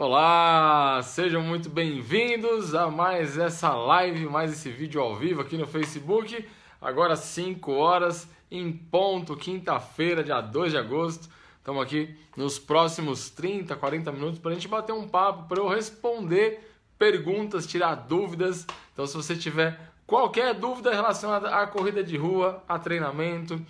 Olá, sejam muito bem-vindos a mais essa live, mais esse vídeo ao vivo aqui no Facebook. Agora 5 horas em ponto, quinta-feira, dia 2 de agosto. Estamos aqui nos próximos 30, 40 minutos para a gente bater um papo, para eu responder perguntas, tirar dúvidas. Então, se você tiver qualquer dúvida relacionada à corrida de rua, a treinamento,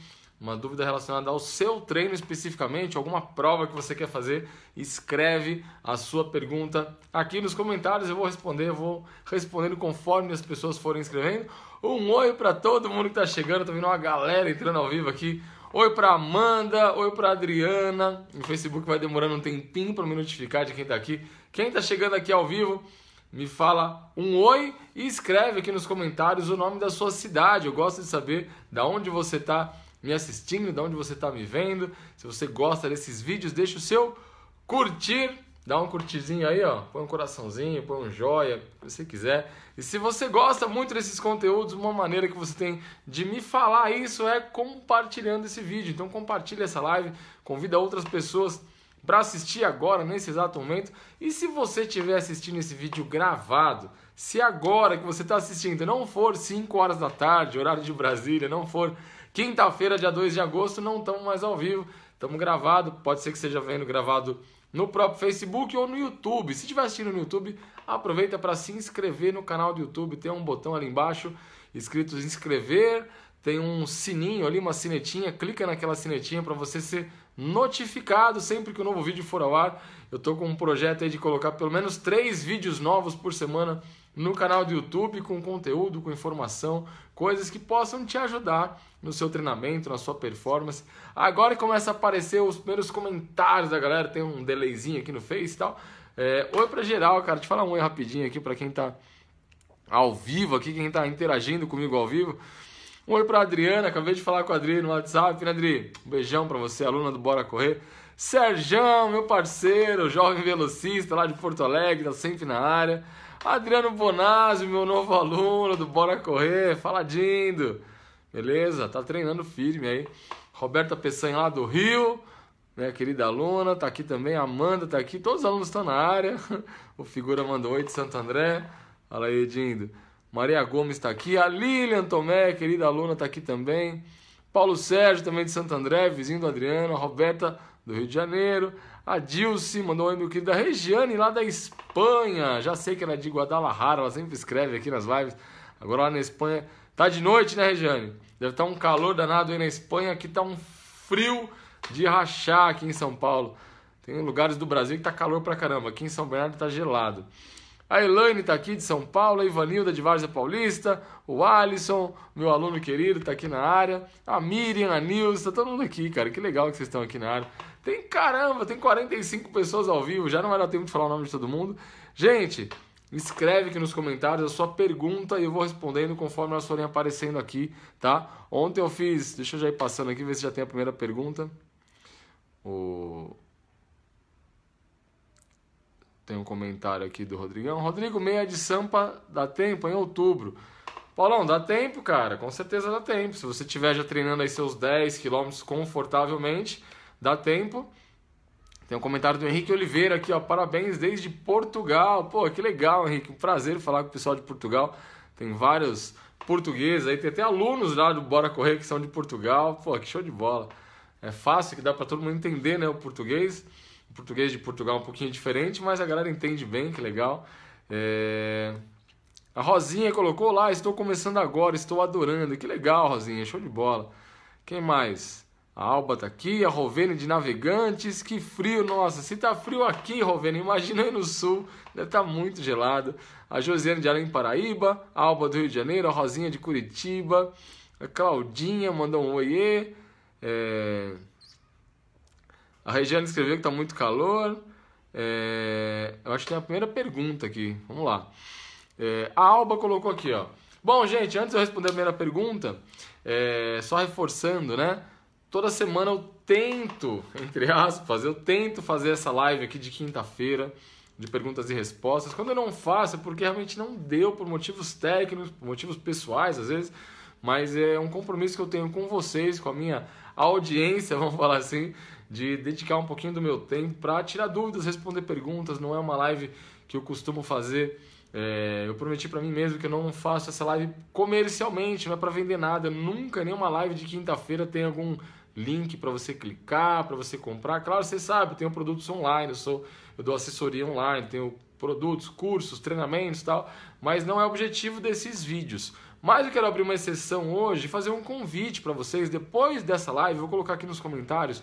uma dúvida relacionada ao seu treino especificamente, alguma prova que você quer fazer, escreve a sua pergunta aqui nos comentários, eu vou responder, eu vou respondendo conforme as pessoas forem escrevendo. Um oi para todo mundo que está chegando, tô vendo uma galera entrando ao vivo aqui. Oi para Amanda, oi para Adriana. O Facebook vai demorando um tempinho para me notificar de quem está aqui. Quem está chegando aqui ao vivo, me fala um oi e escreve aqui nos comentários o nome da sua cidade. Eu gosto de saber da onde você está me assistindo, de onde você está me vendo. Se você gosta desses vídeos, deixa o seu curtir. Dá um curtizinho aí, ó. Põe um coraçãozinho, põe um joia, se você quiser. E se você gosta muito desses conteúdos, uma maneira que você tem de me falar isso é compartilhando esse vídeo. Então compartilha essa live, convida outras pessoas para assistir agora, nesse exato momento. E se você estiver assistindo esse vídeo gravado, se agora que você está assistindo não for 5 horas da tarde, horário de Brasília, não for Quinta-feira, dia 2 de agosto, não estamos mais ao vivo, estamos gravado. Pode ser que seja vendo gravado no próprio Facebook ou no YouTube. Se estiver assistindo no YouTube, aproveita para se inscrever no canal do YouTube. Tem um botão ali embaixo escrito inscrever, tem um sininho ali, uma sinetinha. Clica naquela sinetinha para você ser notificado sempre que o um novo vídeo for ao ar. Eu tô com um projeto aí de colocar pelo menos três vídeos novos por semana no canal do YouTube com conteúdo, com informação, coisas que possam te ajudar no seu treinamento, na sua performance. Agora começa a aparecer os primeiros comentários da galera, tem um delayzinho aqui no Face e tal. É, oi pra geral, cara, te falar um oi rapidinho aqui pra quem tá ao vivo aqui, quem tá interagindo comigo ao vivo. Um oi pra Adriana, acabei de falar com a Adri no WhatsApp. Né, Adri? Um beijão pra você, aluna do Bora Correr. Serjão, meu parceiro, jovem velocista lá de Porto Alegre, tá sempre na área. Adriano Bonazzi, meu novo aluno do Bora Correr, faladindo. Beleza? Tá treinando firme aí. Roberta Peçanha lá do Rio, minha né, querida aluna, tá aqui também. Amanda tá aqui, todos os alunos estão na área. O Figura mandou oi de Santo André. Fala aí, Dindo. Maria Gomes está aqui, a Lilian Tomé, querida aluna, está aqui também. Paulo Sérgio, também de Santo André, vizinho do Adriano, a Roberta do Rio de Janeiro, a Dilce mandou um meu mail querido da Regiane, lá da Espanha. Já sei que ela é de Guadalajara, ela sempre escreve aqui nas lives. Agora lá na Espanha. Tá de noite, né, Regiane? Deve estar tá um calor danado aí na Espanha, aqui tá um frio de rachar aqui em São Paulo. Tem lugares do Brasil que tá calor pra caramba, aqui em São Bernardo tá gelado. A Elaine está aqui de São Paulo, a Ivanilda de Várzea Paulista, o Alisson, meu aluno querido, está aqui na área, a Miriam, a Nilson, tá todo mundo aqui, cara. Que legal que vocês estão aqui na área. Tem caramba, tem 45 pessoas ao vivo, já não vai dar tempo de falar o nome de todo mundo. Gente, escreve aqui nos comentários a sua pergunta e eu vou respondendo conforme elas forem aparecendo aqui, tá? Ontem eu fiz, deixa eu já ir passando aqui, ver se já tem a primeira pergunta. O tem um comentário aqui do Rodrigão. Rodrigo, meia de Sampa dá tempo em outubro. Paulão, dá tempo, cara. Com certeza dá tempo. Se você estiver já treinando aí seus 10 quilômetros confortavelmente, dá tempo. Tem um comentário do Henrique Oliveira aqui, ó. Parabéns desde Portugal. Pô, que legal, Henrique. Um prazer falar com o pessoal de Portugal. Tem vários portugueses aí, tem até alunos lá do Bora Correr que são de Portugal. Pô, que show de bola. É fácil que dá para todo mundo entender, né, o português o português de Portugal é um pouquinho diferente, mas a galera entende bem, que legal. É... A Rosinha colocou lá, estou começando agora, estou adorando. Que legal, Rosinha, show de bola. Quem mais? A Alba tá aqui, a Rovene de Navegantes, que frio, nossa, se tá frio aqui, Rovene, imagina aí no sul, deve tá muito gelado. A Josiane de Além Paraíba, a Alba do Rio de Janeiro, a Rosinha de Curitiba, a Claudinha mandou um oiê. É... A Regiane escreveu que está muito calor. É, eu acho que tem a primeira pergunta aqui. Vamos lá. É, a Alba colocou aqui, ó. Bom, gente, antes de eu responder a primeira pergunta, é, só reforçando, né? Toda semana eu tento, entre aspas, eu tento fazer essa live aqui de quinta-feira de perguntas e respostas. Quando eu não faço é porque realmente não deu por motivos técnicos, por motivos pessoais às vezes, mas é um compromisso que eu tenho com vocês, com a minha audiência, vamos falar assim, de dedicar um pouquinho do meu tempo para tirar dúvidas, responder perguntas. Não é uma live que eu costumo fazer. É, eu prometi para mim mesmo que eu não faço essa live comercialmente, não é para vender nada. Eu nunca nenhuma live de quinta-feira tem algum link para você clicar, para você comprar. Claro, você sabe, eu tenho produtos online, eu sou, eu dou assessoria online, tenho produtos, cursos, treinamentos, tal, mas não é o objetivo desses vídeos. Mas eu quero abrir uma exceção hoje e fazer um convite para vocês depois dessa live, vou colocar aqui nos comentários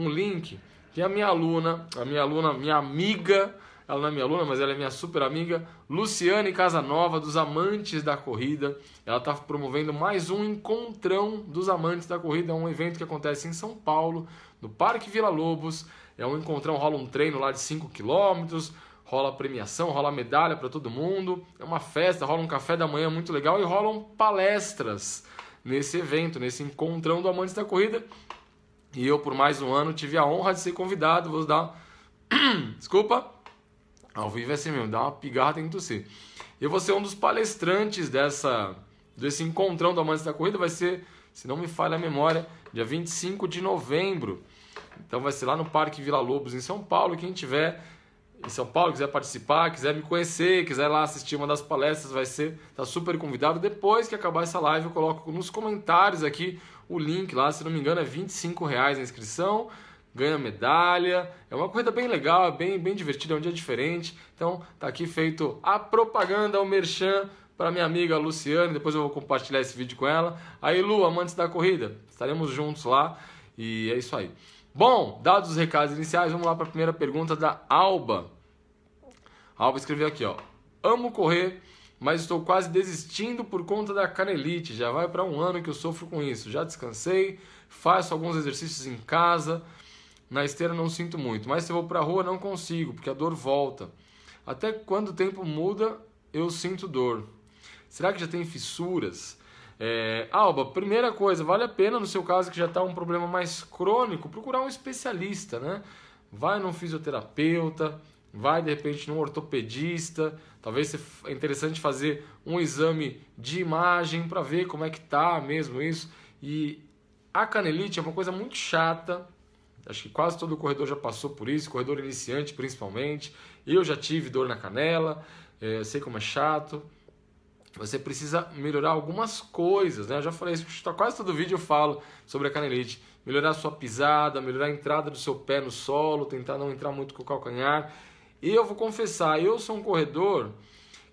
um link que a minha aluna, a minha aluna, minha amiga, ela não é minha aluna, mas ela é minha super amiga, Luciane Casanova, dos Amantes da Corrida. Ela está promovendo mais um encontrão dos Amantes da Corrida, é um evento que acontece em São Paulo, no Parque Vila Lobos. É um encontrão, rola um treino lá de 5 quilômetros, rola premiação, rola medalha para todo mundo. É uma festa, rola um café da manhã muito legal e rolam palestras nesse evento, nesse encontrão do Amantes da Corrida, e eu, por mais um ano, tive a honra de ser convidado. Vou dar. Desculpa. Ao vivo é assim mesmo, dá uma pigarra, tem que tossir. Eu vou ser um dos palestrantes dessa, desse encontrão do Amantes da Corrida. Vai ser, se não me falha a memória, dia 25 de novembro. Então vai ser lá no Parque Vila Lobos, em São Paulo. Quem tiver em São Paulo, quiser participar, quiser me conhecer, quiser lá assistir uma das palestras, vai ser, tá super convidado. Depois que acabar essa live, eu coloco nos comentários aqui o link lá, se não me engano, é 25 reais a inscrição ganha medalha. É uma corrida bem legal, é bem, bem divertida, é um dia diferente. Então, tá aqui feito a propaganda, o merchan para minha amiga Luciane. Depois eu vou compartilhar esse vídeo com ela. Aí, Lu, amantes da corrida, estaremos juntos lá e é isso aí. Bom, dados os recados iniciais, vamos lá para a primeira pergunta da Alba. Alba escreveu aqui, ó. Amo correr mas estou quase desistindo por conta da canelite. Já vai para um ano que eu sofro com isso. Já descansei, faço alguns exercícios em casa. Na esteira não sinto muito, mas se eu vou para a rua não consigo, porque a dor volta. Até quando o tempo muda, eu sinto dor. Será que já tem fissuras? É, Alba, primeira coisa, vale a pena no seu caso que já está um problema mais crônico, procurar um especialista, né? Vai num fisioterapeuta, vai de repente num ortopedista, talvez seja é interessante fazer um exame de imagem para ver como é que tá mesmo isso. E a canelite é uma coisa muito chata. Acho que quase todo corredor já passou por isso, corredor iniciante principalmente. Eu já tive dor na canela, é, sei como é chato. Você precisa melhorar algumas coisas, né? Eu já falei isso, tá, quase todo vídeo eu falo sobre a canelite. Melhorar a sua pisada, melhorar a entrada do seu pé no solo, tentar não entrar muito com o calcanhar e eu vou confessar, eu sou um corredor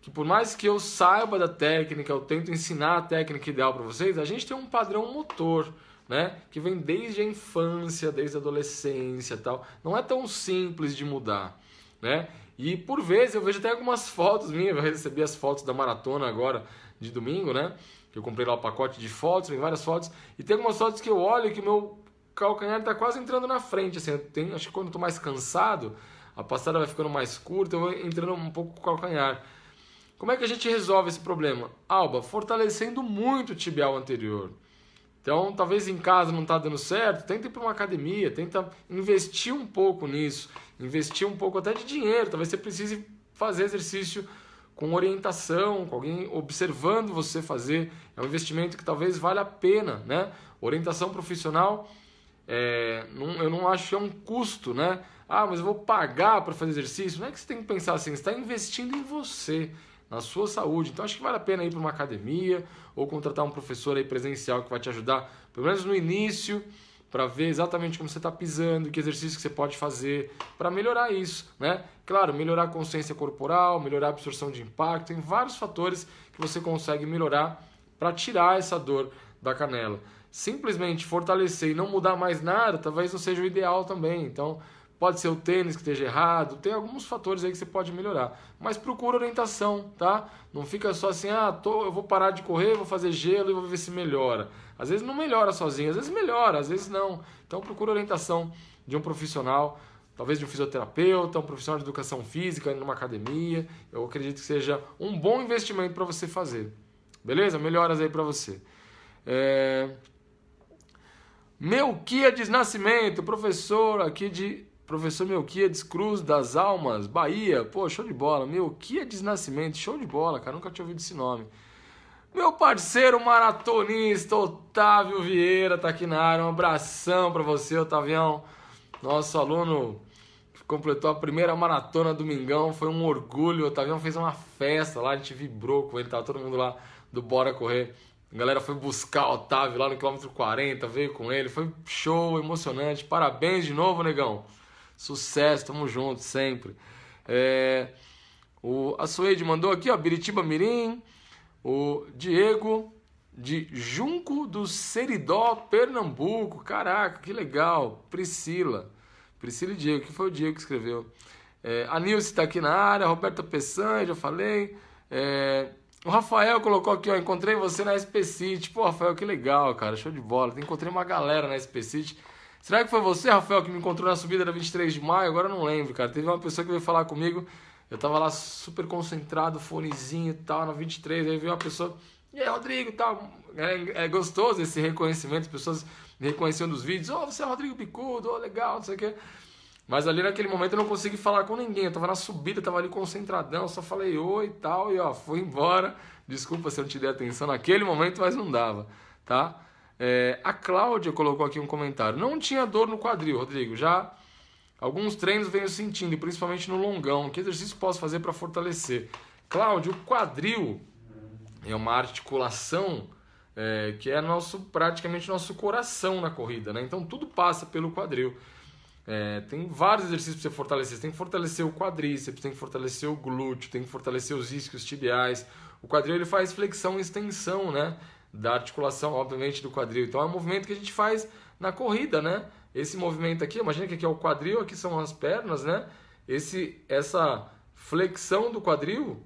que por mais que eu saiba da técnica, eu tento ensinar a técnica ideal para vocês, a gente tem um padrão motor, né? Que vem desde a infância, desde a adolescência, tal. Não é tão simples de mudar, né? E por vezes eu vejo até algumas fotos minhas, eu recebi as fotos da maratona agora de domingo, né? Eu comprei lá o pacote de fotos, tem várias fotos, e tem algumas fotos que eu olho que o meu calcanhar está quase entrando na frente, assim, eu tenho, acho que quando eu tô mais cansado, a passada vai ficando mais curta, eu vou entrando um pouco com o calcanhar. Como é que a gente resolve esse problema? Alba, fortalecendo muito o tibial anterior. Então, talvez em casa não está dando certo, tenta ir para uma academia, tenta investir um pouco nisso, investir um pouco até de dinheiro. Talvez você precise fazer exercício com orientação, com alguém observando você fazer. É um investimento que talvez valha a pena, né? Orientação profissional é, não, eu não acho que é um custo, né? Ah, mas eu vou pagar para fazer exercício. Não é que você tem que pensar assim, você está investindo em você, na sua saúde. Então acho que vale a pena ir para uma academia ou contratar um professor aí presencial que vai te ajudar, pelo menos no início, para ver exatamente como você está pisando, que exercício que você pode fazer para melhorar isso, né? Claro, melhorar a consciência corporal, melhorar a absorção de impacto, tem vários fatores que você consegue melhorar para tirar essa dor da canela simplesmente fortalecer e não mudar mais nada, talvez não seja o ideal também. Então, pode ser o tênis que esteja errado, tem alguns fatores aí que você pode melhorar. Mas procura orientação, tá? Não fica só assim, ah, tô, eu vou parar de correr, vou fazer gelo e vou ver se melhora. Às vezes não melhora sozinho, às vezes melhora, às vezes não. Então procura orientação de um profissional, talvez de um fisioterapeuta, um profissional de educação física, numa academia. Eu acredito que seja um bom investimento para você fazer. Beleza? Melhoras aí para você. É... Melquiades Nascimento, professor aqui de. Professor Melquiades Cruz das Almas, Bahia. Pô, show de bola. Melquiades Nascimento, show de bola, cara. Nunca tinha ouvido esse nome. Meu parceiro maratonista Otávio Vieira tá aqui na área. Um abração para você, Otavião. Nosso aluno que completou a primeira maratona domingão. Foi um orgulho. Otavião fez uma festa lá, a gente vibrou com ele, tá todo mundo lá do Bora Correr a galera foi buscar o Otávio lá no quilômetro 40, veio com ele, foi show, emocionante. Parabéns de novo, negão. Sucesso, tamo junto sempre. É, o Açoeide mandou aqui, ó, Biritiba Mirim. O Diego de Junco do Seridó, Pernambuco. Caraca, que legal. Priscila. Priscila e Diego, que foi o Diego que escreveu. É, a Nilce está aqui na área, Roberta Peçanha, já falei. É, o Rafael colocou aqui, ó, encontrei você na SP City. Pô, Rafael, que legal, cara, show de bola. Encontrei uma galera na SP City. Será que foi você, Rafael, que me encontrou na subida da 23 de maio? Agora eu não lembro, cara. Teve uma pessoa que veio falar comigo. Eu tava lá super concentrado, fonezinho e tal, na 23. Aí veio uma pessoa. E aí, Rodrigo, tal. É, é gostoso esse reconhecimento, as pessoas reconhecendo nos vídeos. oh, você é Rodrigo Picudo, oh, legal, não sei o quê. Mas ali naquele momento eu não consegui falar com ninguém. Eu tava na subida, tava ali concentradão, só falei oi e tal, e ó, fui embora. Desculpa se eu não te dei atenção naquele momento, mas não dava, tá? É, a Cláudia colocou aqui um comentário. Não tinha dor no quadril, Rodrigo. Já alguns treinos venho sentindo, principalmente no longão. Que exercício posso fazer para fortalecer? Cláudio, o quadril é uma articulação é, que é nosso praticamente nosso coração na corrida, né? Então tudo passa pelo quadril. É, tem vários exercícios para você fortalecer. Você tem que fortalecer o quadríceps, tem que fortalecer o glúteo, tem que fortalecer os isquios tibiais. O quadril ele faz flexão e extensão, né? Da articulação, obviamente, do quadril. Então é um movimento que a gente faz na corrida, né? Esse movimento aqui, imagina que aqui é o quadril, aqui são as pernas, né? Esse, essa flexão do quadril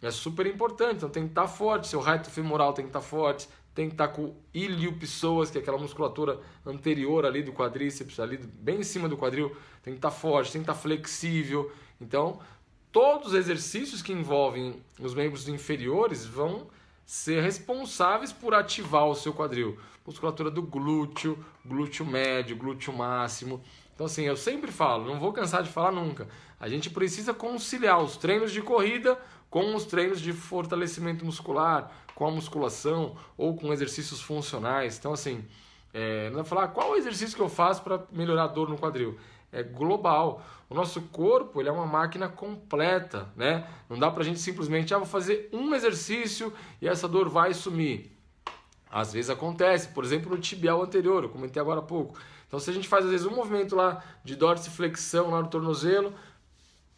é super importante. Então tem que estar tá forte, seu reto femoral tem que estar tá forte, tem que estar com iliopsoas, que é aquela musculatura anterior ali do quadríceps, ali bem em cima do quadril, tem que estar forte, tem que estar flexível. Então, todos os exercícios que envolvem os membros inferiores vão ser responsáveis por ativar o seu quadril. Musculatura do glúteo, glúteo médio, glúteo máximo. Então, assim, eu sempre falo, não vou cansar de falar nunca. A gente precisa conciliar os treinos de corrida com os treinos de fortalecimento muscular, com a musculação ou com exercícios funcionais. Então, assim, é, não é falar qual exercício que eu faço para melhorar a dor no quadril. É global. O nosso corpo ele é uma máquina completa, né? Não dá para a gente simplesmente, ah, vou fazer um exercício e essa dor vai sumir. Às vezes acontece, por exemplo, no tibial anterior, eu comentei agora há pouco. Então, se a gente faz às vezes um movimento lá de dorsiflexão lá no tornozelo,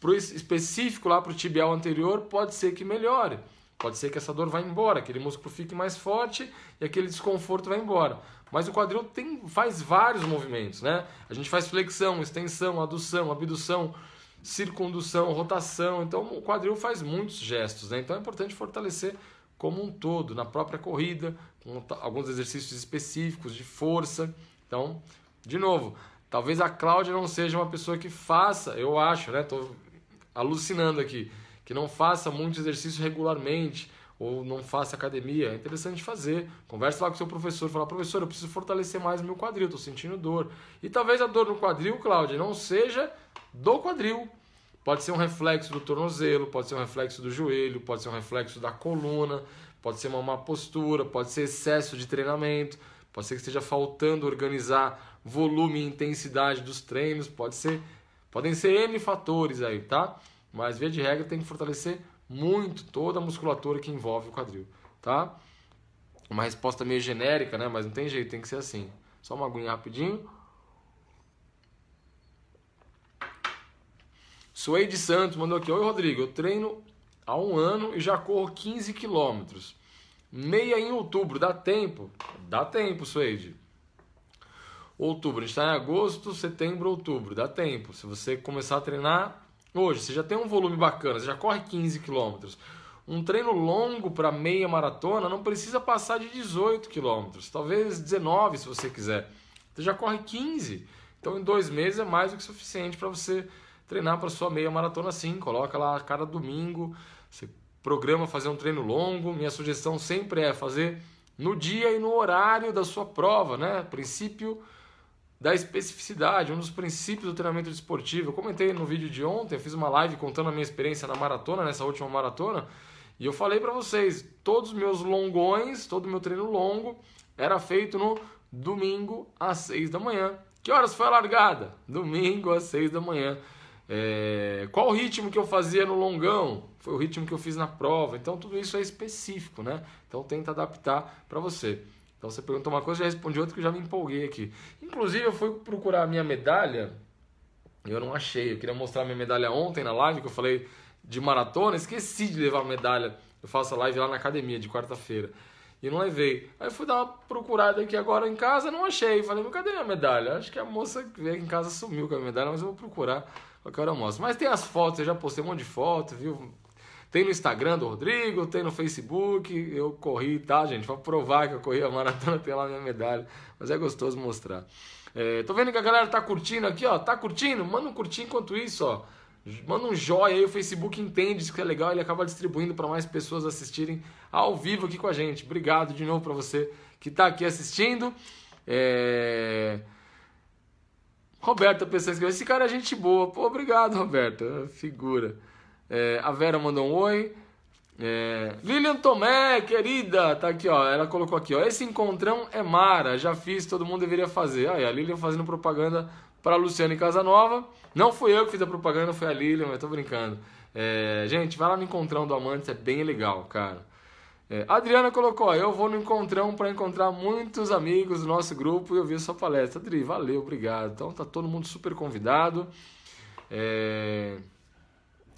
pro específico lá para o tibial anterior, pode ser que melhore. Pode ser que essa dor vá embora, aquele músculo fique mais forte e aquele desconforto vá embora. Mas o quadril tem, faz vários movimentos, né? A gente faz flexão, extensão, adução, abdução, circundução, rotação. Então o quadril faz muitos gestos, né? Então é importante fortalecer como um todo, na própria corrida, com alguns exercícios específicos de força. Então, de novo, talvez a Cláudia não seja uma pessoa que faça, eu acho, né? Tô alucinando aqui, que não faça muito exercício regularmente ou não faça academia, é interessante fazer. Conversa lá com o seu professor, fala, professor, eu preciso fortalecer mais o meu quadril, estou sentindo dor. E talvez a dor no quadril, Cláudia, não seja do quadril. Pode ser um reflexo do tornozelo, pode ser um reflexo do joelho, pode ser um reflexo da coluna, pode ser uma má postura, pode ser excesso de treinamento, pode ser que esteja faltando organizar volume e intensidade dos treinos, pode ser Podem ser N fatores aí, tá? Mas via de regra tem que fortalecer muito toda a musculatura que envolve o quadril, tá? Uma resposta meio genérica, né? Mas não tem jeito, tem que ser assim. Só uma aguinha rapidinho. Suede Santos mandou aqui: Oi, Rodrigo, eu treino há um ano e já corro 15 quilômetros. Meia em outubro, dá tempo? Dá tempo, Suede outubro, a gente está em agosto, setembro, outubro, dá tempo. Se você começar a treinar hoje, você já tem um volume bacana, você já corre 15 quilômetros. Um treino longo para meia maratona não precisa passar de 18 quilômetros, talvez 19 se você quiser. Você já corre 15, então em dois meses é mais do que suficiente para você treinar para sua meia maratona sim. Coloca lá a cada domingo, você programa fazer um treino longo. Minha sugestão sempre é fazer no dia e no horário da sua prova, né? Princípio da especificidade, um dos princípios do treinamento desportivo. Eu comentei no vídeo de ontem, fiz uma live contando a minha experiência na maratona, nessa última maratona, e eu falei para vocês, todos os meus longões, todo o meu treino longo, era feito no domingo às 6 da manhã. Que horas foi a largada? Domingo às 6 da manhã. É... Qual o ritmo que eu fazia no longão? Foi o ritmo que eu fiz na prova. Então tudo isso é específico, né? Então tenta adaptar para você. Então você perguntou uma coisa, já respondi outra que eu já me empolguei aqui. Inclusive, eu fui procurar a minha medalha, eu não achei. Eu queria mostrar minha medalha ontem na live que eu falei de maratona, esqueci de levar a medalha. Eu faço a live lá na academia de quarta-feira. E não levei. Aí fui dar uma procurada aqui agora em casa, não achei. Falei, mas cadê minha medalha? Acho que a moça que veio aqui em casa sumiu com a medalha, mas eu vou procurar. Qualquer hora eu mostro. Mas tem as fotos, eu já postei um monte de foto, viu? Tem no Instagram do Rodrigo, tem no Facebook. Eu corri, tá, gente? Pra provar que eu corri a maratona, tem lá minha medalha. Mas é gostoso mostrar. É, tô vendo que a galera tá curtindo aqui, ó. Tá curtindo? Manda um curtir enquanto isso, ó. Manda um joinha aí, o Facebook entende isso que é legal, ele acaba distribuindo para mais pessoas assistirem ao vivo aqui com a gente. Obrigado de novo para você que tá aqui assistindo. É... Roberta esse cara é gente boa. Pô, obrigado, Roberto, é Figura. É, a Vera mandou um oi. É, Lilian Tomé, querida, tá aqui, ó. Ela colocou aqui, ó. Esse encontrão é Mara, já fiz, todo mundo deveria fazer. Aí, a Lilian fazendo propaganda para em Casanova. Não fui eu que fiz a propaganda, foi a Lilian, mas tô brincando. É, gente, vai lá no encontrão do Amantes, é bem legal, cara. É, a Adriana colocou, ó, eu vou no encontrão para encontrar muitos amigos do nosso grupo e ouvir sua palestra. Adri, valeu, obrigado. Então tá todo mundo super convidado. É...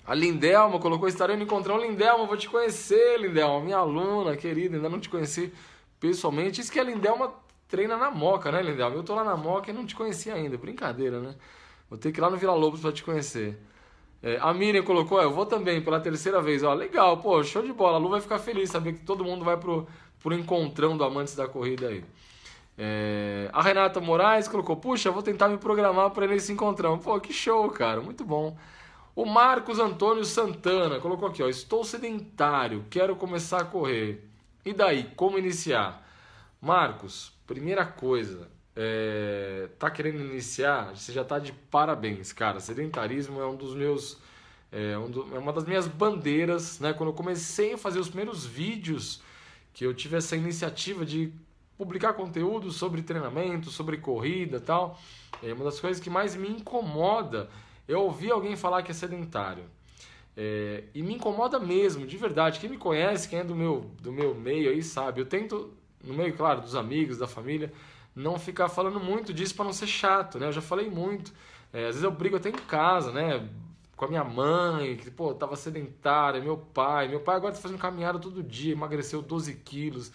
A Lindelma colocou, estarei no encontrão. Lindelma, vou te conhecer, Lindelma. Minha aluna, querida, ainda não te conheci pessoalmente. Isso que a Lindelma treina na Moca, né, Lindelma? Eu tô lá na Moca e não te conheci ainda. Brincadeira, né? Vou ter que ir lá no Vila Lobos pra te conhecer. É, a Miriam colocou, é, eu vou também pela terceira vez. Ó, legal, pô, show de bola. A Lu vai ficar feliz saber que todo mundo vai pro, pro encontrão do Amantes da Corrida aí. É, a Renata Moraes colocou, puxa, vou tentar me programar para ir nesse encontrão. Pô, que show, cara, muito bom. O Marcos Antônio Santana colocou aqui, ó, estou sedentário, quero começar a correr. E daí, como iniciar? Marcos, primeira coisa, é, tá querendo iniciar, você já tá de parabéns, cara. Sedentarismo é um dos meus é, um do, é uma das minhas bandeiras, né? Quando eu comecei a fazer os primeiros vídeos, que eu tive essa iniciativa de publicar conteúdo sobre treinamento, sobre corrida, tal, é uma das coisas que mais me incomoda eu ouvi alguém falar que é sedentário. É, e me incomoda mesmo, de verdade. Quem me conhece, quem é do meu, do meu meio aí, sabe. Eu tento, no meio, claro, dos amigos, da família, não ficar falando muito disso para não ser chato, né? Eu já falei muito. É, às vezes eu brigo até em casa, né? Com a minha mãe, que, pô, tava sedentária, meu pai. Meu pai agora tá fazendo caminhada todo dia, emagreceu 12 quilos.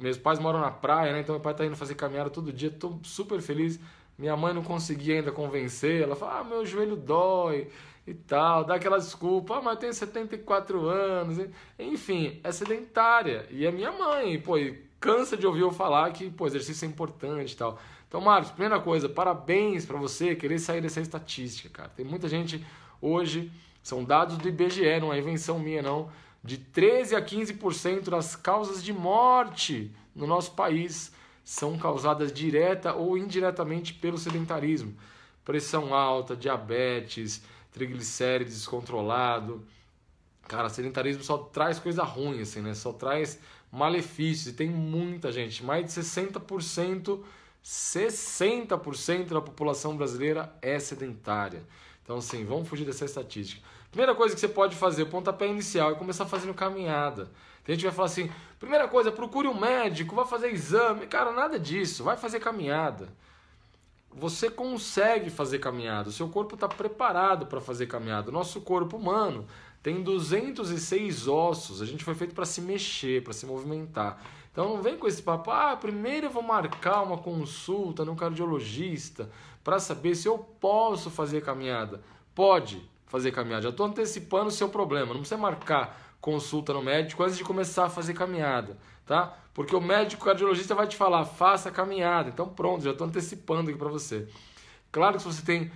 Meus pais moram na praia, né? Então meu pai tá indo fazer caminhada todo dia, tô super feliz. Minha mãe não conseguia ainda convencer, ela fala: ah, meu joelho dói e tal, dá aquela desculpa, ah, mas eu tenho 74 anos, enfim, é sedentária. E a é minha mãe, pô, e cansa de ouvir eu falar que, pô, exercício é importante e tal. Então, Marcos, primeira coisa, parabéns para você querer sair dessa estatística, cara. Tem muita gente hoje, são dados do IBGE, não é invenção minha não, de 13 a 15% das causas de morte no nosso país são causadas direta ou indiretamente pelo sedentarismo. Pressão alta, diabetes, triglicérides descontrolado. Cara, sedentarismo só traz coisa ruim, assim, né? Só traz malefícios. E tem muita gente, mais de 60%, 60% da população brasileira é sedentária. Então, assim, vamos fugir dessa estatística. Primeira coisa que você pode fazer, pontapé inicial, é começar fazendo caminhada. Tem gente que vai falar assim: primeira coisa, procure um médico, vai fazer exame. Cara, nada disso, vai fazer caminhada. Você consegue fazer caminhada, o seu corpo está preparado para fazer caminhada. O nosso corpo humano tem 206 ossos, a gente foi feito para se mexer, para se movimentar. Então não vem com esse papo, ah, primeiro eu vou marcar uma consulta no cardiologista para saber se eu posso fazer caminhada. Pode fazer caminhada, já estou antecipando o seu problema, não precisa marcar consulta no médico antes de começar a fazer caminhada, tá? Porque o médico cardiologista vai te falar, faça caminhada. Então pronto, já estou antecipando aqui para você. Claro que se você tem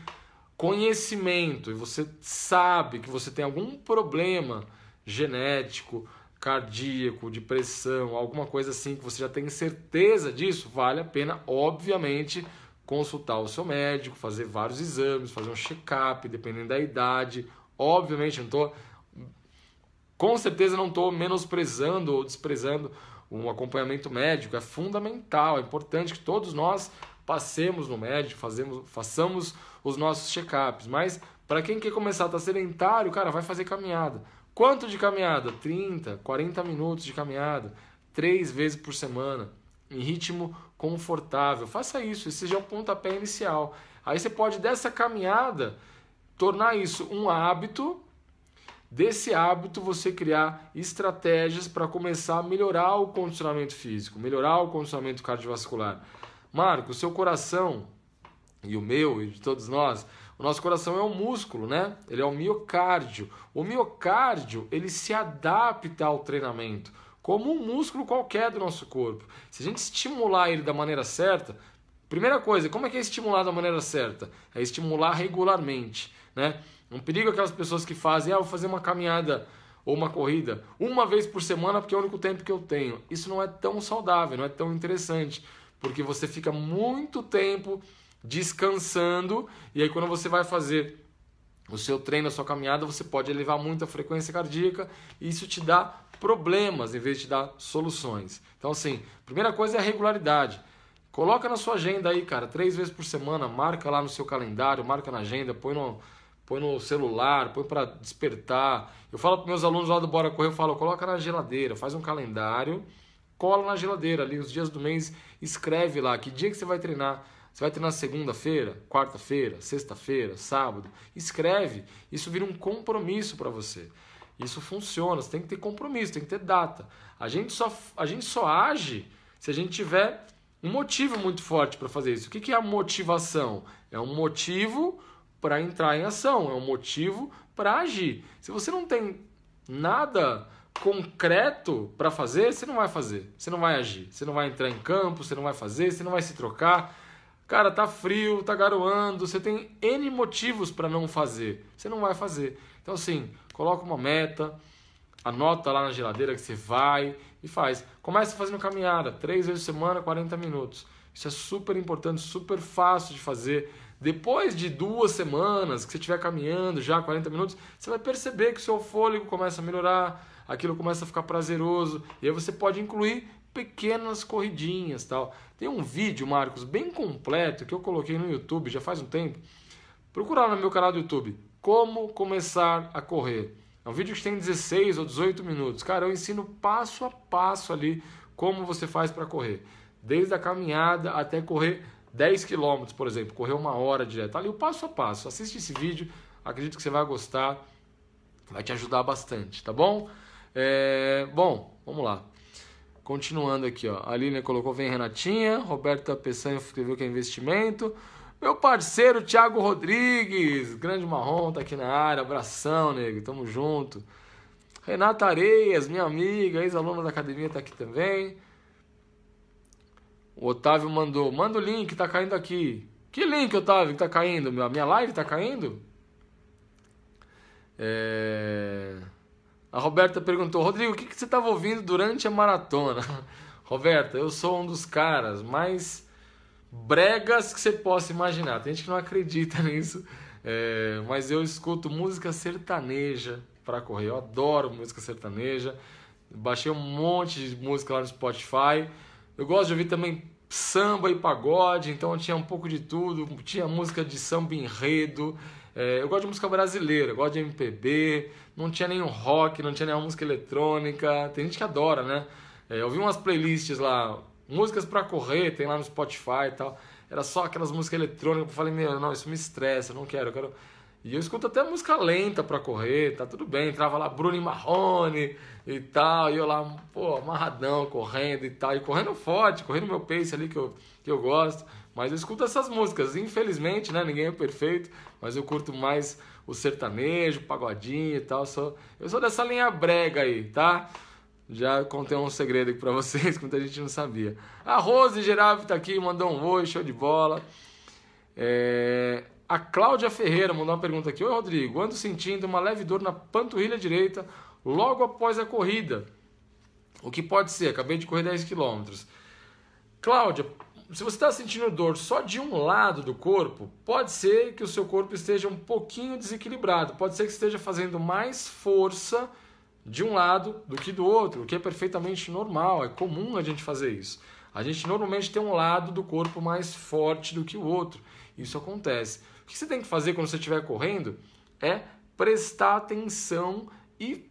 conhecimento e você sabe que você tem algum problema genético cardíaco, de pressão, alguma coisa assim que você já tem certeza disso, vale a pena, obviamente, consultar o seu médico, fazer vários exames, fazer um check-up, dependendo da idade. Obviamente, não tô com certeza não estou menosprezando ou desprezando um acompanhamento médico, é fundamental, é importante que todos nós passemos no médico, fazemos, façamos os nossos check-ups, mas para quem quer começar a tá estar sedentário, cara, vai fazer caminhada Quanto de caminhada? 30, 40 minutos de caminhada, três vezes por semana, em ritmo confortável. Faça isso, esse é o pontapé inicial. Aí você pode, dessa caminhada, tornar isso um hábito. Desse hábito, você criar estratégias para começar a melhorar o condicionamento físico, melhorar o condicionamento cardiovascular. Marco, seu coração e o meu e de todos nós o nosso coração é um músculo, né? Ele é o um miocárdio. O miocárdio, ele se adapta ao treinamento, como um músculo qualquer do nosso corpo. Se a gente estimular ele da maneira certa, primeira coisa, como é que é estimular da maneira certa? É estimular regularmente, né? Um perigo aquelas pessoas que fazem, ah, vou fazer uma caminhada ou uma corrida uma vez por semana porque é o único tempo que eu tenho. Isso não é tão saudável, não é tão interessante, porque você fica muito tempo descansando. E aí, quando você vai fazer o seu treino, a sua caminhada, você pode elevar muito a frequência cardíaca e isso te dá problemas em vez de te dar soluções. Então, assim, primeira coisa é a regularidade. Coloca na sua agenda aí, cara, três vezes por semana, marca lá no seu calendário, marca na agenda, põe no, põe no celular, põe para despertar. Eu falo para meus alunos lá do Bora Correr, eu falo, coloca na geladeira, faz um calendário, cola na geladeira ali os dias do mês, escreve lá que dia que você vai treinar, você vai treinar segunda-feira, quarta-feira, sexta-feira, sábado. Escreve. Isso vira um compromisso para você. Isso funciona. Você tem que ter compromisso, tem que ter data. A gente só, a gente só age se a gente tiver um motivo muito forte para fazer isso. O que, que é a motivação? É um motivo para entrar em ação, é um motivo para agir. Se você não tem nada concreto para fazer, você não vai fazer, você não vai agir, você não vai entrar em campo, você não vai fazer, você não vai se trocar. Cara, tá frio, tá garoando, você tem N motivos para não fazer. Você não vai fazer. Então, assim, coloca uma meta, anota lá na geladeira que você vai e faz. Começa fazendo caminhada, três vezes por semana, 40 minutos. Isso é super importante, super fácil de fazer. Depois de duas semanas que você estiver caminhando já 40 minutos, você vai perceber que o seu fôlego começa a melhorar, aquilo começa a ficar prazeroso, e aí você pode incluir pequenas corridinhas tal. Tem um vídeo, Marcos, bem completo que eu coloquei no YouTube já faz um tempo. Procurar no meu canal do YouTube como começar a correr. É um vídeo que tem 16 ou 18 minutos. Cara, eu ensino passo a passo ali como você faz para correr. Desde a caminhada até correr 10 quilômetros, por exemplo, correr uma hora direto. ali o passo a passo. Assiste esse vídeo, acredito que você vai gostar, vai te ajudar bastante, tá bom? É... Bom, vamos lá. Continuando aqui, ó. A Lilian colocou vem Renatinha, Roberto Peçanha escreveu que é investimento. Meu parceiro Thiago Rodrigues, grande marrom, tá aqui na área. Abração, nego, tamo junto. Renata Areias, minha amiga, ex-aluna da academia, tá aqui também. O Otávio mandou, manda o link, tá caindo aqui. Que link, Otávio, que tá caindo? A minha live tá caindo? É... A Roberta perguntou: Rodrigo, o que, que você estava ouvindo durante a maratona? Roberta, eu sou um dos caras mais bregas que você possa imaginar. Tem gente que não acredita nisso, é, mas eu escuto música sertaneja para correr. Eu adoro música sertaneja. Baixei um monte de música lá no Spotify. Eu gosto de ouvir também samba e pagode, então tinha um pouco de tudo. Tinha música de samba enredo, é, eu gosto de música brasileira, gosto de MPB, não tinha nenhum rock, não tinha nenhuma música eletrônica. Tem gente que adora, né? É, eu vi umas playlists lá, músicas para correr, tem lá no Spotify e tal. Era só aquelas músicas eletrônicas. Eu falei, meu, não, isso me estressa, eu não quero, eu quero. E eu escuto até música lenta pra correr, tá tudo bem. Entrava lá Bruno e Marrone e tal, e eu lá, pô, amarradão, correndo e tal. E correndo forte, correndo meu pace ali que eu, que eu gosto. Mas eu escuto essas músicas. Infelizmente, né? Ninguém é perfeito mas eu curto mais o sertanejo, o pagodinho e tal. Eu sou, eu sou dessa linha brega aí, tá? Já contei um segredo aqui pra vocês que muita gente não sabia. A Rose Gerave tá aqui, mandou um oi, show de bola. É... A Cláudia Ferreira mandou uma pergunta aqui. Oi, Rodrigo. Ando sentindo uma leve dor na panturrilha direita logo após a corrida. O que pode ser? Acabei de correr 10 km. Cláudia, se você está sentindo dor só de um lado do corpo, pode ser que o seu corpo esteja um pouquinho desequilibrado, pode ser que esteja fazendo mais força de um lado do que do outro, o que é perfeitamente normal, é comum a gente fazer isso. A gente normalmente tem um lado do corpo mais forte do que o outro. Isso acontece. O que você tem que fazer quando você estiver correndo é prestar atenção e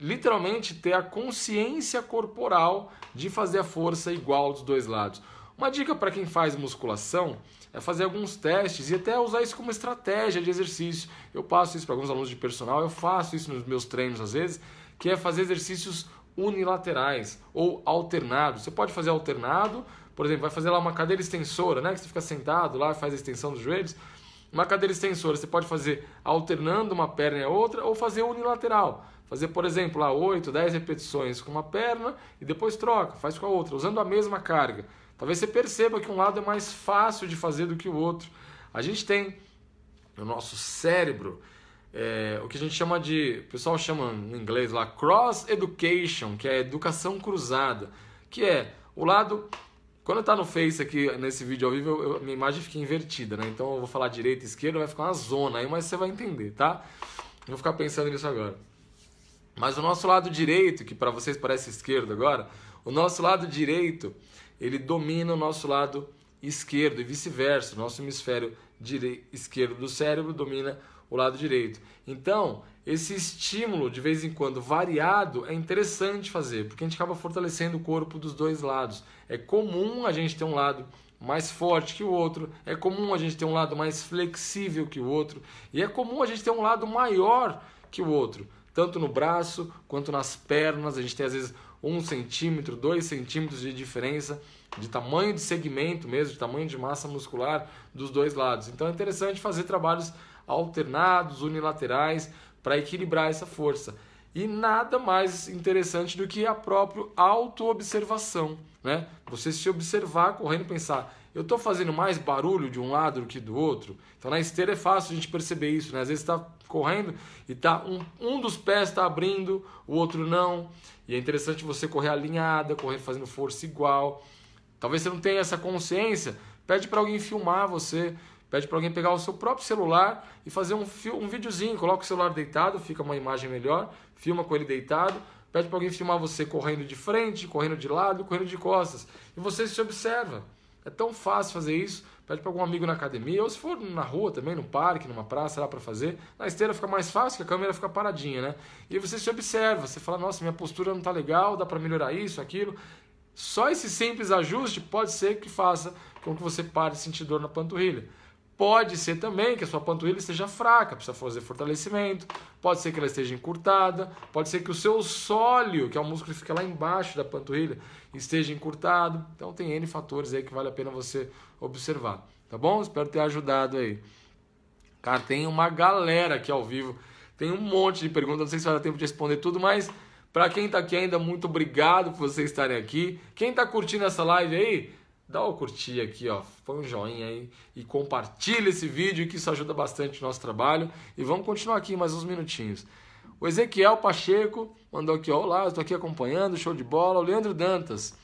literalmente ter a consciência corporal de fazer a força igual dos dois lados. Uma dica para quem faz musculação é fazer alguns testes e até usar isso como estratégia de exercício. Eu passo isso para alguns alunos de personal, eu faço isso nos meus treinos às vezes, que é fazer exercícios unilaterais ou alternados. Você pode fazer alternado, por exemplo, vai fazer lá uma cadeira extensora, né, que você fica sentado lá e faz a extensão dos joelhos. Uma cadeira extensora, você pode fazer alternando uma perna e a outra ou fazer unilateral. Fazer, por exemplo, lá 8, 10 repetições com uma perna e depois troca, faz com a outra, usando a mesma carga. Talvez você perceba que um lado é mais fácil de fazer do que o outro. A gente tem no nosso cérebro é, o que a gente chama de, o pessoal chama em inglês lá, cross education, que é educação cruzada, que é o lado quando tá no Face aqui, nesse vídeo ao vivo, eu, eu, minha imagem fica invertida, né? Então eu vou falar direita e esquerda, vai ficar uma zona aí, mas você vai entender, tá? Não vou ficar pensando nisso agora. Mas o nosso lado direito, que para vocês parece esquerdo agora, o nosso lado direito, ele domina o nosso lado esquerdo e vice-versa. Nosso hemisfério esquerdo do cérebro domina o lado direito. Então, esse estímulo de vez em quando variado é interessante fazer, porque a gente acaba fortalecendo o corpo dos dois lados. É comum a gente ter um lado mais forte que o outro, é comum a gente ter um lado mais flexível que o outro, e é comum a gente ter um lado maior que o outro, tanto no braço quanto nas pernas. A gente tem às vezes um centímetro, dois centímetros de diferença de tamanho de segmento mesmo, de tamanho de massa muscular dos dois lados. Então é interessante fazer trabalhos alternados, unilaterais, para equilibrar essa força. E nada mais interessante do que a própria autoobservação, né? Você se observar correndo, pensar eu estou fazendo mais barulho de um lado do que do outro? Então na esteira é fácil a gente perceber isso, né? Às vezes está correndo e tá um, um dos pés está abrindo, o outro não. E é interessante você correr alinhada, correr fazendo força igual. Talvez você não tenha essa consciência, pede para alguém filmar você, pede para alguém pegar o seu próprio celular e fazer um, um videozinho, coloca o celular deitado, fica uma imagem melhor, filma com ele deitado, pede para alguém filmar você correndo de frente, correndo de lado, correndo de costas, e você se observa. É tão fácil fazer isso. Pede para algum amigo na academia, ou se for na rua também, no parque, numa praça dá para fazer. Na esteira fica mais fácil, que a câmera fica paradinha, né? E você se observa, você fala: "Nossa, minha postura não está legal, dá para melhorar isso, aquilo". Só esse simples ajuste pode ser que faça com que você pare de sentir dor na panturrilha. Pode ser também que a sua panturrilha esteja fraca, precisa fazer fortalecimento, pode ser que ela esteja encurtada, pode ser que o seu sólio, que é o músculo que fica lá embaixo da panturrilha, esteja encurtado. Então tem N fatores aí que vale a pena você observar, tá bom? Espero ter ajudado aí. Cara, tem uma galera aqui ao vivo, tem um monte de perguntas, não sei se vai dar tempo de responder tudo, mas para quem está aqui ainda, muito obrigado por vocês estarem aqui. Quem está curtindo essa live aí, dá o curtir aqui, ó, põe um joinha aí e compartilha esse vídeo que isso ajuda bastante o nosso trabalho. E vamos continuar aqui mais uns minutinhos. O Ezequiel Pacheco mandou aqui, ó, olá, estou aqui acompanhando, show de bola. O Leandro Dantas,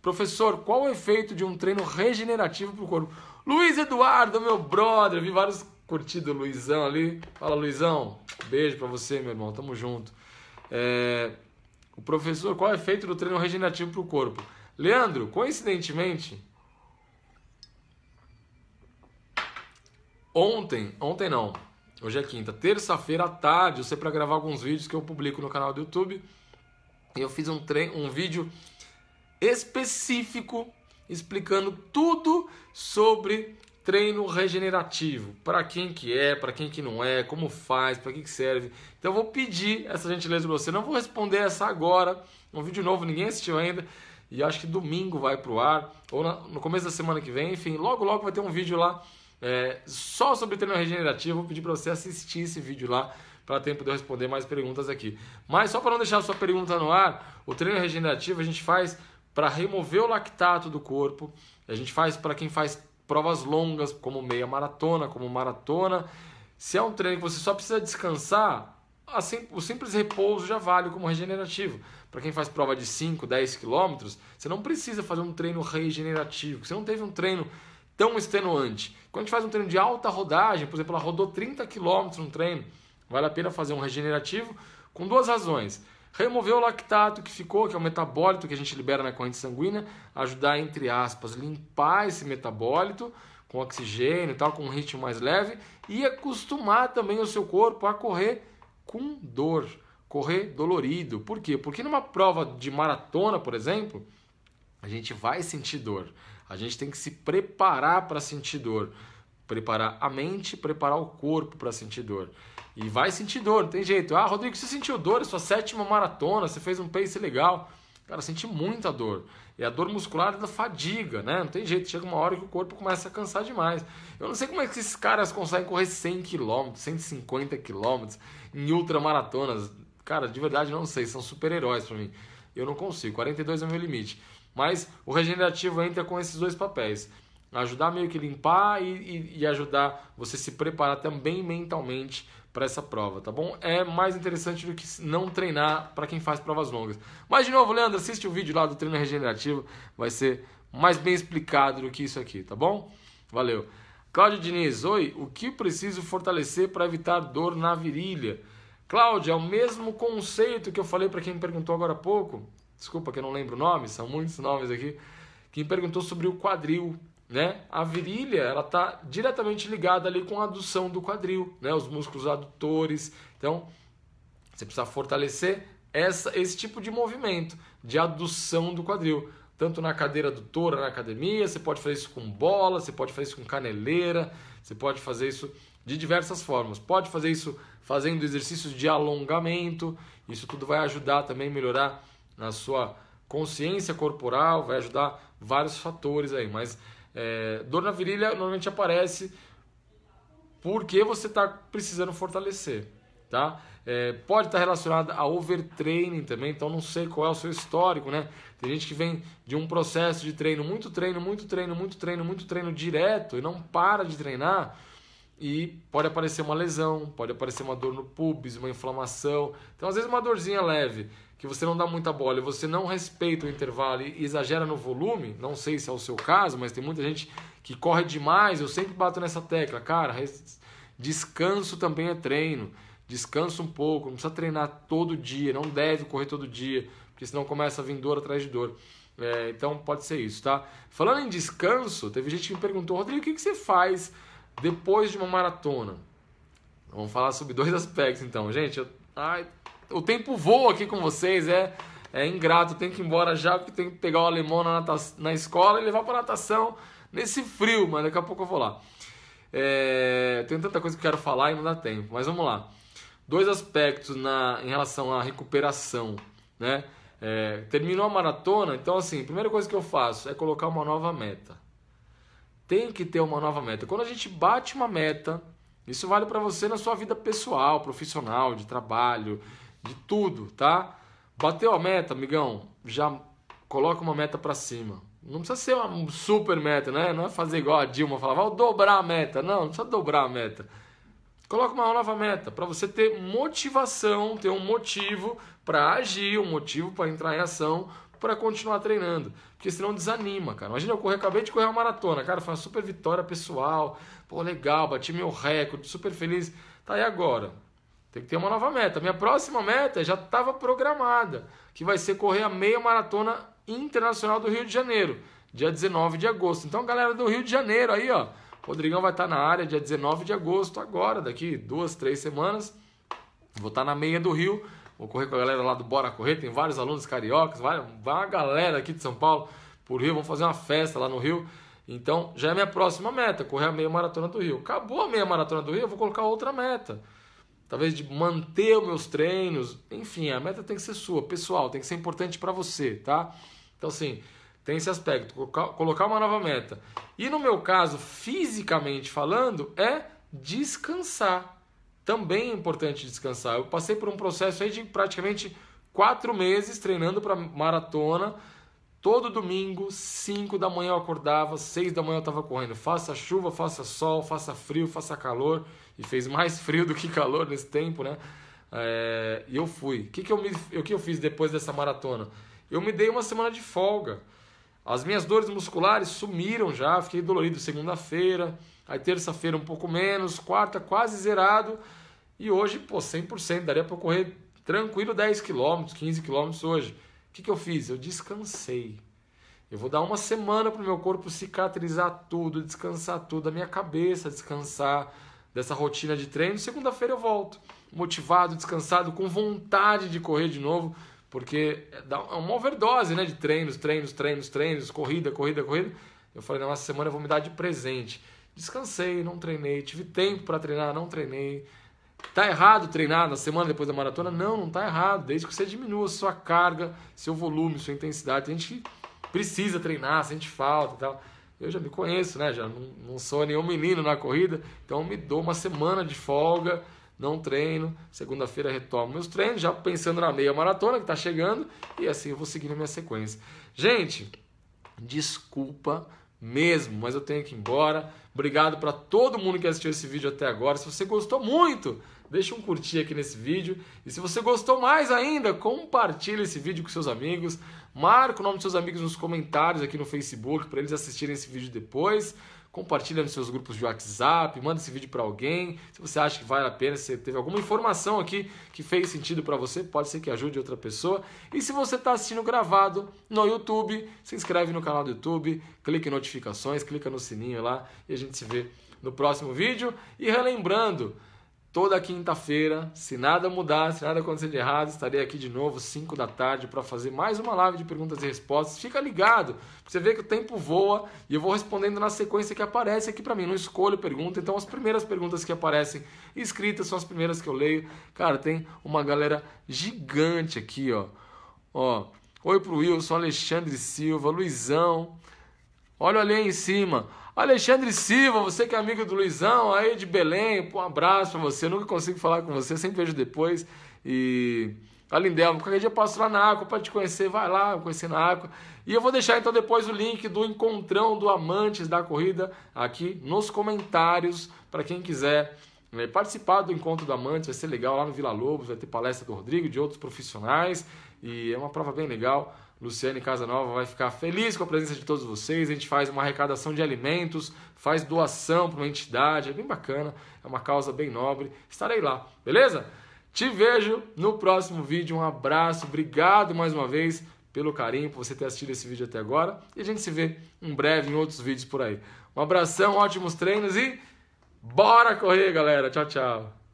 professor, qual o efeito de um treino regenerativo para o corpo? Luiz Eduardo, meu brother, vi vários curtidos Luizão ali. Fala, Luizão, beijo para você, meu irmão, tamo junto. É... O professor, qual é o efeito do treino regenerativo para o corpo? Leandro, coincidentemente, ontem, ontem não, hoje é quinta, terça-feira à tarde, eu sei para gravar alguns vídeos que eu publico no canal do YouTube, e eu fiz um, treino, um vídeo específico explicando tudo sobre treino regenerativo, para quem que é, para quem que não é, como faz, para que, que serve. Então eu vou pedir essa gentileza de você, não vou responder essa agora, um vídeo novo, ninguém assistiu ainda, e acho que domingo vai pro ar, ou na, no começo da semana que vem, enfim, logo logo vai ter um vídeo lá é, só sobre treino regenerativo. Vou pedir para você assistir esse vídeo lá para tempo de eu responder mais perguntas aqui. Mas só para não deixar a sua pergunta no ar, o treino regenerativo a gente faz para remover o lactato do corpo, a gente faz para quem faz provas longas, como meia maratona, como maratona. Se é um treino que você só precisa descansar, o simples repouso já vale como regenerativo. Para quem faz prova de 5, 10 quilômetros, você não precisa fazer um treino regenerativo. Você não teve um treino tão extenuante. Quando a gente faz um treino de alta rodagem, por exemplo, ela rodou 30 quilômetros no treino, vale a pena fazer um regenerativo com duas razões. Remover o lactato que ficou, que é o metabólito que a gente libera na corrente sanguínea, ajudar, entre aspas, limpar esse metabólito com oxigênio e tal, com um ritmo mais leve, e acostumar também o seu corpo a correr com dor, correr dolorido. Por quê? Porque numa prova de maratona, por exemplo, a gente vai sentir dor. A gente tem que se preparar para sentir dor. Preparar a mente, preparar o corpo para sentir dor. E vai sentir dor, não tem jeito. Ah, Rodrigo, você sentiu dor, sua sétima maratona, você fez um pace legal. Cara, senti muita dor. É a dor muscular da fadiga, né? Não tem jeito, chega uma hora que o corpo começa a cansar demais. Eu não sei como é que esses caras conseguem correr 100 km, 150 km em ultramaratonas. Cara, de verdade não sei, são super-heróis para mim. Eu não consigo, 42 é o meu limite. Mas o regenerativo entra com esses dois papéis. Ajudar meio que limpar e, e, e ajudar você se preparar também mentalmente para essa prova, tá bom? É mais interessante do que não treinar para quem faz provas longas. Mas de novo, Leandro, assiste o vídeo lá do treino regenerativo, vai ser mais bem explicado do que isso aqui, tá bom? Valeu. Cláudio Diniz, oi, o que preciso fortalecer para evitar dor na virilha? Cláudio, é o mesmo conceito que eu falei para quem me perguntou agora há pouco. Desculpa que eu não lembro o nome, são muitos nomes aqui. Quem perguntou sobre o quadril, né? A virilha, ela tá diretamente ligada ali com a adução do quadril, né? Os músculos adutores. Então, você precisa fortalecer essa, esse tipo de movimento de adução do quadril. Tanto na cadeira adutora, na academia, você pode fazer isso com bola, você pode fazer isso com caneleira, você pode fazer isso de diversas formas. Pode fazer isso fazendo exercícios de alongamento, isso tudo vai ajudar também a melhorar na sua consciência corporal, vai ajudar vários fatores aí, mas é, dor na virilha normalmente aparece porque você está precisando fortalecer, tá? É, pode estar tá relacionada a overtraining também, então não sei qual é o seu histórico, né? Tem gente que vem de um processo de treino, muito treino, muito treino, muito treino, muito treino direto e não para de treinar e pode aparecer uma lesão, pode aparecer uma dor no pubis, uma inflamação. Então às vezes uma dorzinha leve que você não dá muita bola e você não respeita o intervalo e exagera no volume, não sei se é o seu caso, mas tem muita gente que corre demais, eu sempre bato nessa tecla, cara, descanso também é treino, descansa um pouco, não precisa treinar todo dia, não deve correr todo dia, porque senão começa a vir dor atrás de dor. É, então pode ser isso, tá? Falando em descanso, teve gente que me perguntou, Rodrigo, o que, você faz depois de uma maratona? Vamos falar sobre dois aspectos então, gente. Eu... Ai, o tempo voa aqui com vocês, é, é ingrato. Tenho que ir embora já, porque tenho que pegar o alemão na, na escola e levar para natação nesse frio, mas daqui a pouco eu vou lá. É, tem tanta coisa que eu quero falar e não dá tempo, mas vamos lá. Dois aspectos na, em relação à recuperação, né? É, terminou a maratona, então assim, a primeira coisa que eu faço é colocar uma nova meta. Tem que ter uma nova meta. Quando a gente bate uma meta, isso vale para você na sua vida pessoal, profissional, de trabalho, de tudo, tá? Bateu a meta, amigão, já coloca uma meta para cima. Não precisa ser uma super meta, né? Não é fazer igual a Dilma, falar, vou dobrar a meta. Não, não precisa dobrar a meta. Coloca uma nova meta para você ter motivação, ter um motivo para agir, um motivo para entrar em ação, para continuar treinando. Porque senão desanima, cara. Imagina eu correr, acabei de correr uma maratona, cara, foi uma super vitória pessoal, pô, legal, bati meu recorde, super feliz. Tá aí agora. Tem que ter uma nova meta. Minha próxima meta já estava programada, que vai ser correr a meia maratona internacional do Rio de Janeiro, dia 19 de agosto. Então, galera do Rio de Janeiro aí, ó, Rodrigão vai estar tá na área dia 19 de agosto agora, daqui duas, três semanas. Vou estar tá na meia do Rio, vou correr com a galera lá do Bora Correr, tem vários alunos cariocas, vai uma galera aqui de São Paulo por Rio, vamos fazer uma festa lá no Rio. Então, já é minha próxima meta, correr a meia maratona do Rio. Acabou a meia maratona do Rio, eu vou colocar outra meta talvez de manter os meus treinos, enfim, a meta tem que ser sua, pessoal, tem que ser importante para você, tá? Então assim, tem esse aspecto, colocar uma nova meta. E no meu caso, fisicamente falando, é descansar. Também é importante descansar. Eu passei por um processo aí de praticamente quatro meses treinando para maratona Todo domingo, 5 da manhã eu acordava, 6 da manhã eu estava correndo. Faça chuva, faça sol, faça frio, faça calor. E fez mais frio do que calor nesse tempo, né? É, e eu fui. O que, que, eu que eu fiz depois dessa maratona? Eu me dei uma semana de folga. As minhas dores musculares sumiram já, fiquei dolorido segunda-feira, aí terça-feira um pouco menos, quarta quase zerado, e hoje, pô, 100%, daria para correr tranquilo 10 km, 15 km hoje que, que eu fiz? Eu descansei. Eu vou dar uma semana para o meu corpo cicatrizar tudo, descansar tudo, a minha cabeça descansar dessa rotina de treino. Segunda-feira eu volto, motivado, descansado, com vontade de correr de novo, porque é, é uma overdose né, de treinos, treinos, treinos, treinos, corrida, corrida, corrida. Eu falei, na semana eu vou me dar de presente. Descansei, não treinei, tive tempo para treinar, não treinei. Tá errado treinar na semana depois da maratona? Não, não tá errado. Desde que você diminua a sua carga, seu volume, sua intensidade. Tem gente que precisa treinar, sente falta e tal. Eu já me conheço, né? Já não, não sou nenhum menino na corrida, então me dou uma semana de folga, não treino. Segunda-feira retomo meus treinos, já pensando na meia maratona que tá chegando e assim eu vou seguindo a minha sequência. Gente, desculpa mesmo, mas eu tenho que ir embora. Obrigado para todo mundo que assistiu esse vídeo até agora. Se você gostou muito, deixa um curtir aqui nesse vídeo. E se você gostou mais ainda, compartilha esse vídeo com seus amigos. Marca o nome dos seus amigos nos comentários aqui no Facebook para eles assistirem esse vídeo depois compartilha nos seus grupos de WhatsApp, manda esse vídeo para alguém. Se você acha que vale a pena, se teve alguma informação aqui que fez sentido para você, pode ser que ajude outra pessoa. E se você está assistindo gravado no YouTube, se inscreve no canal do YouTube, clique em notificações, clica no sininho lá e a gente se vê no próximo vídeo. E relembrando, toda quinta-feira, se nada mudar, se nada acontecer de errado, estarei aqui de novo, 5 da tarde, para fazer mais uma live de perguntas e respostas. Fica ligado, você vê que o tempo voa e eu vou respondendo na sequência que aparece aqui para mim. Não escolho pergunta, então as primeiras perguntas que aparecem escritas são as primeiras que eu leio. Cara, tem uma galera gigante aqui, ó. Ó, oi pro Wilson, Alexandre Silva, Luizão. Olha ali em cima. Alexandre Silva, você que é amigo do Luizão aí de Belém, um abraço pra você. Eu nunca consigo falar com você, sempre vejo depois. E a tá, Lindelma, qualquer dia eu passo lá na Aqua para te conhecer, vai lá, conhecer na Aqua. E eu vou deixar então depois o link do encontrão do Amantes da Corrida aqui nos comentários para quem quiser né, participar do encontro do Amantes, vai ser legal lá no Vila Lobos, vai ter palestra do Rodrigo, de outros profissionais e é uma prova bem legal. Luciane Casanova vai ficar feliz com a presença de todos vocês. A gente faz uma arrecadação de alimentos, faz doação para uma entidade, é bem bacana, é uma causa bem nobre. Estarei lá, beleza? Te vejo no próximo vídeo. Um abraço, obrigado mais uma vez pelo carinho, por você ter assistido esse vídeo até agora. E a gente se vê em breve em outros vídeos por aí. Um abração, ótimos treinos e bora correr, galera. Tchau, tchau.